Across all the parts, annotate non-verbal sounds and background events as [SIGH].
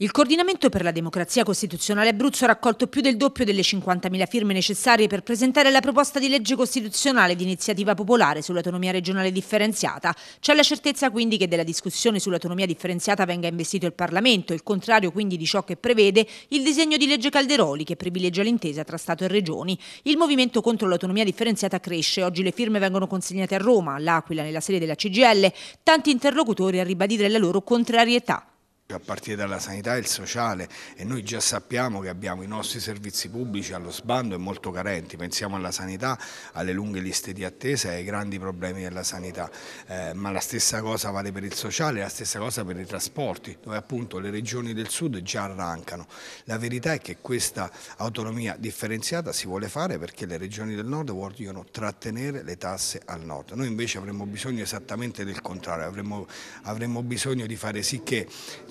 Il coordinamento per la democrazia costituzionale Abruzzo ha raccolto più del doppio delle 50.000 firme necessarie per presentare la proposta di legge costituzionale di iniziativa popolare sull'autonomia regionale differenziata. C'è la certezza quindi che della discussione sull'autonomia differenziata venga investito il Parlamento, il contrario quindi di ciò che prevede il disegno di legge Calderoli che privilegia l'intesa tra Stato e Regioni. Il movimento contro l'autonomia differenziata cresce, oggi le firme vengono consegnate a Roma, all'Aquila, nella sede della CGL, tanti interlocutori a ribadire la loro contrarietà a partire dalla sanità e il sociale e noi già sappiamo che abbiamo i nostri servizi pubblici allo sbando e molto carenti, pensiamo alla sanità, alle lunghe liste di attesa e ai grandi problemi della sanità, eh, ma la stessa cosa vale per il sociale e la stessa cosa per i trasporti, dove appunto le regioni del sud già arrancano. La verità è che questa autonomia differenziata si vuole fare perché le regioni del nord vogliono trattenere le tasse al nord, noi invece avremmo bisogno esattamente del contrario, avremmo, avremmo bisogno di fare sì che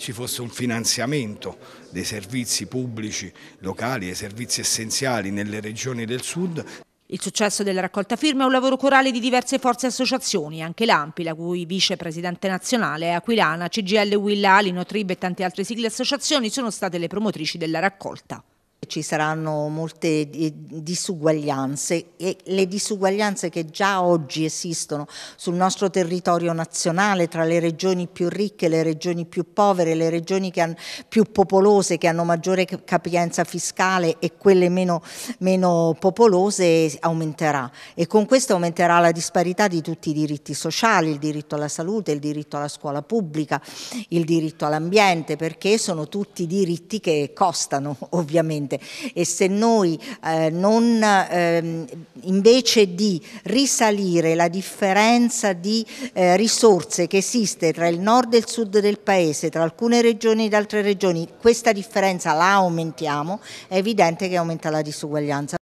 ci fosse un finanziamento dei servizi pubblici locali, e servizi essenziali nelle regioni del sud. Il successo della raccolta firme è un lavoro corale di diverse forze e associazioni, anche l'AMPI, la cui vicepresidente nazionale è Aquilana, CGL Willa, Alino, e tante altre sigle associazioni sono state le promotrici della raccolta ci saranno molte eh, disuguaglianze e le disuguaglianze che già oggi esistono sul nostro territorio nazionale tra le regioni più ricche, le regioni più povere, le regioni hanno, più popolose che hanno maggiore capienza fiscale e quelle meno, meno popolose aumenterà e con questo aumenterà la disparità di tutti i diritti sociali, il diritto alla salute, il diritto alla scuola pubblica, il diritto all'ambiente perché sono tutti diritti che costano [LAUGHS] ovviamente forte e se noi eh, non, ehm, invece di risalire la differenza di eh, risorse che esiste tra il nord e il sud del paese, tra alcune regioni ed altre regioni, questa differenza la aumentiamo, è evidente che aumenta la disuguaglianza.